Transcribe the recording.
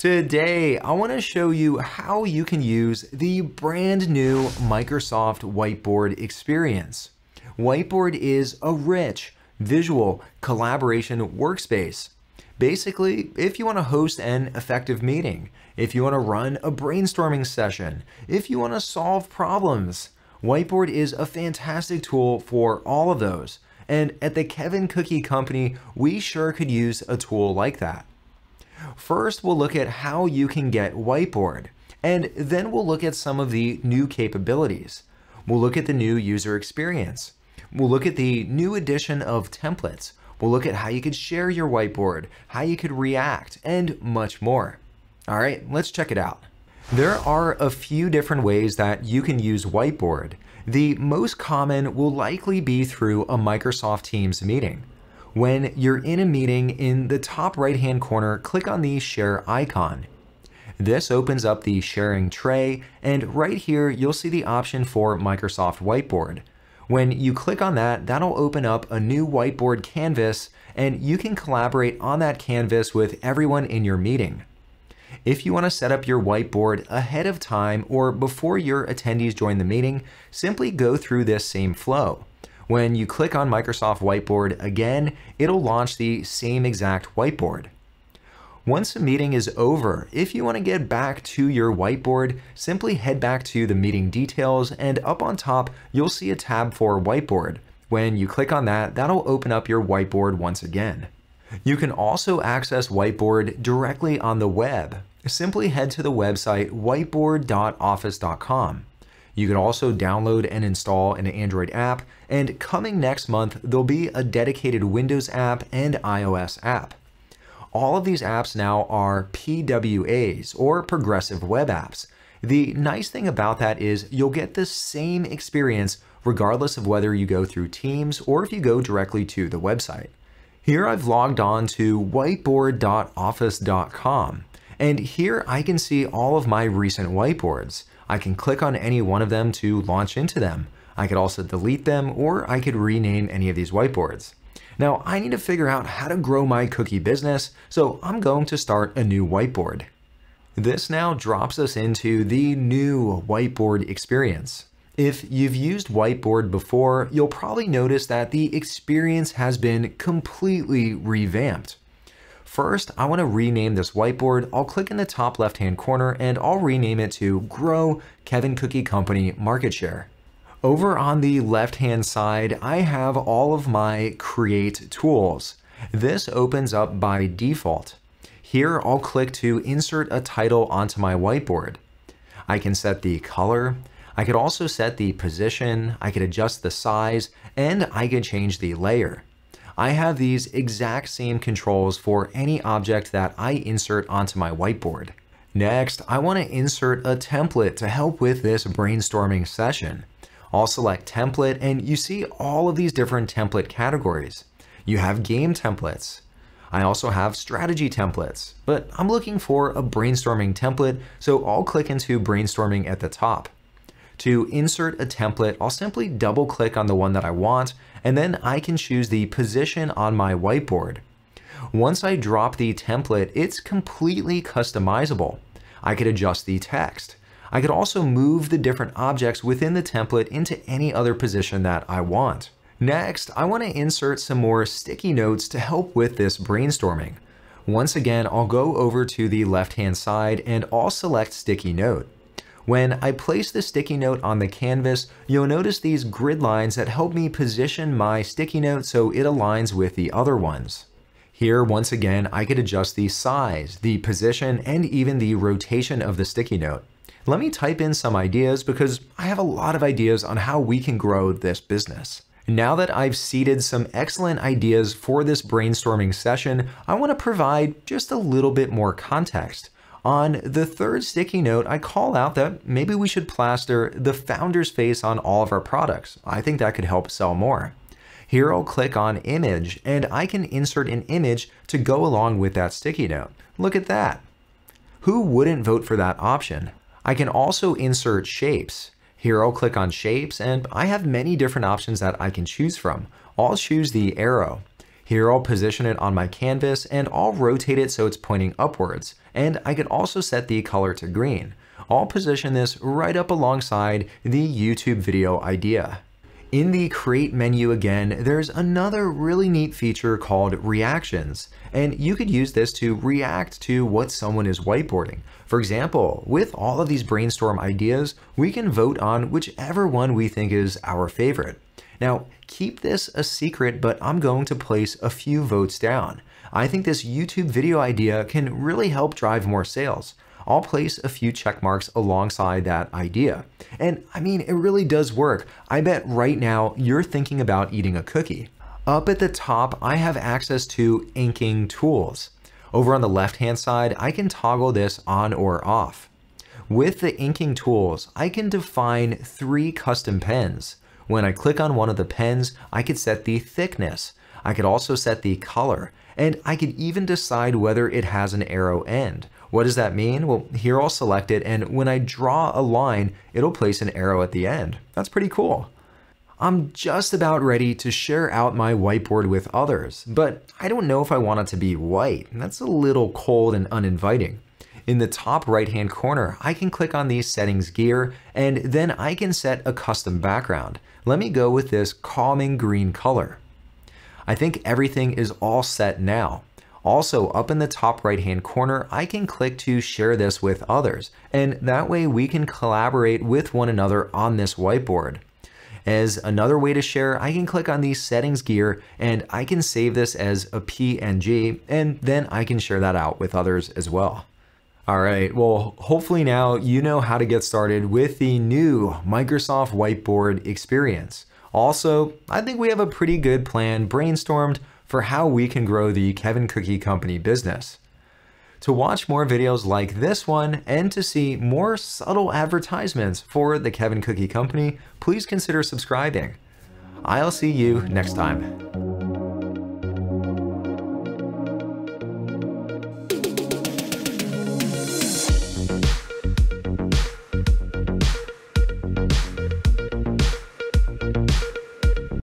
Today, I want to show you how you can use the brand new Microsoft Whiteboard experience. Whiteboard is a rich, visual collaboration workspace. Basically, if you want to host an effective meeting, if you want to run a brainstorming session, if you want to solve problems, Whiteboard is a fantastic tool for all of those. And at the Kevin Cookie Company, we sure could use a tool like that. First, we'll look at how you can get Whiteboard, and then we'll look at some of the new capabilities. We'll look at the new user experience. We'll look at the new addition of templates. We'll look at how you could share your whiteboard, how you could react, and much more. All right, let's check it out. There are a few different ways that you can use Whiteboard. The most common will likely be through a Microsoft Teams meeting. When you're in a meeting, in the top right-hand corner, click on the share icon. This opens up the sharing tray, and right here, you'll see the option for Microsoft Whiteboard. When you click on that, that'll open up a new whiteboard canvas and you can collaborate on that canvas with everyone in your meeting. If you want to set up your whiteboard ahead of time or before your attendees join the meeting, simply go through this same flow. When you click on Microsoft Whiteboard again, it'll launch the same exact whiteboard. Once a meeting is over, if you want to get back to your whiteboard, simply head back to the meeting details and up on top, you'll see a tab for whiteboard. When you click on that, that'll open up your whiteboard once again. You can also access Whiteboard directly on the web. Simply head to the website whiteboard.office.com. You can also download and install an Android app, and coming next month, there'll be a dedicated Windows app and iOS app. All of these apps now are PWAs, or Progressive Web Apps. The nice thing about that is you'll get the same experience regardless of whether you go through Teams or if you go directly to the website. Here I've logged on to whiteboard.office.com, and here I can see all of my recent whiteboards. I can click on any one of them to launch into them. I could also delete them or I could rename any of these whiteboards. Now I need to figure out how to grow my cookie business, so I'm going to start a new whiteboard. This now drops us into the new whiteboard experience. If you've used Whiteboard before, you'll probably notice that the experience has been completely revamped. First, I want to rename this whiteboard. I'll click in the top left hand corner and I'll rename it to Grow Kevin Cookie Company Market Share. Over on the left hand side, I have all of my create tools. This opens up by default. Here, I'll click to insert a title onto my whiteboard. I can set the color, I could also set the position, I could adjust the size, and I could change the layer. I have these exact same controls for any object that I insert onto my whiteboard. Next, I want to insert a template to help with this brainstorming session. I'll select template and you see all of these different template categories. You have game templates. I also have strategy templates, but I'm looking for a brainstorming template, so I'll click into brainstorming at the top. To insert a template, I'll simply double click on the one that I want, and then I can choose the position on my whiteboard. Once I drop the template, it's completely customizable. I could adjust the text. I could also move the different objects within the template into any other position that I want. Next, I want to insert some more sticky notes to help with this brainstorming. Once again, I'll go over to the left-hand side and I'll select sticky note. When I place the sticky note on the canvas, you'll notice these grid lines that help me position my sticky note so it aligns with the other ones. Here, once again, I could adjust the size, the position, and even the rotation of the sticky note. Let me type in some ideas because I have a lot of ideas on how we can grow this business. Now that I've seeded some excellent ideas for this brainstorming session, I want to provide just a little bit more context. On the third sticky note, I call out that maybe we should plaster the founder's face on all of our products. I think that could help sell more. Here I'll click on image and I can insert an image to go along with that sticky note. Look at that. Who wouldn't vote for that option? I can also insert shapes. Here I'll click on shapes and I have many different options that I can choose from. I'll choose the arrow. Here I'll position it on my canvas and I'll rotate it so it's pointing upwards. And I could also set the color to green. I'll position this right up alongside the YouTube video idea. In the Create menu again, there's another really neat feature called Reactions, and you could use this to react to what someone is whiteboarding. For example, with all of these brainstorm ideas, we can vote on whichever one we think is our favorite. Now, keep this a secret, but I'm going to place a few votes down. I think this YouTube video idea can really help drive more sales. I'll place a few check marks alongside that idea. And I mean, it really does work. I bet right now you're thinking about eating a cookie. Up at the top, I have access to inking tools. Over on the left-hand side, I can toggle this on or off. With the inking tools, I can define three custom pens. When I click on one of the pens, I could set the thickness. I could also set the color, and I could even decide whether it has an arrow end, what does that mean? Well, here I'll select it, and when I draw a line, it'll place an arrow at the end. That's pretty cool. I'm just about ready to share out my whiteboard with others, but I don't know if I want it to be white. That's a little cold and uninviting. In the top right-hand corner, I can click on the settings gear, and then I can set a custom background. Let me go with this calming green color. I think everything is all set now. Also, up in the top right hand corner, I can click to share this with others, and that way we can collaborate with one another on this whiteboard. As another way to share, I can click on the settings gear and I can save this as a PNG, and then I can share that out with others as well. All right, well, hopefully now you know how to get started with the new Microsoft Whiteboard experience. Also, I think we have a pretty good plan brainstormed for how we can grow the Kevin Cookie Company business. To watch more videos like this one and to see more subtle advertisements for the Kevin Cookie Company, please consider subscribing. I'll see you next time.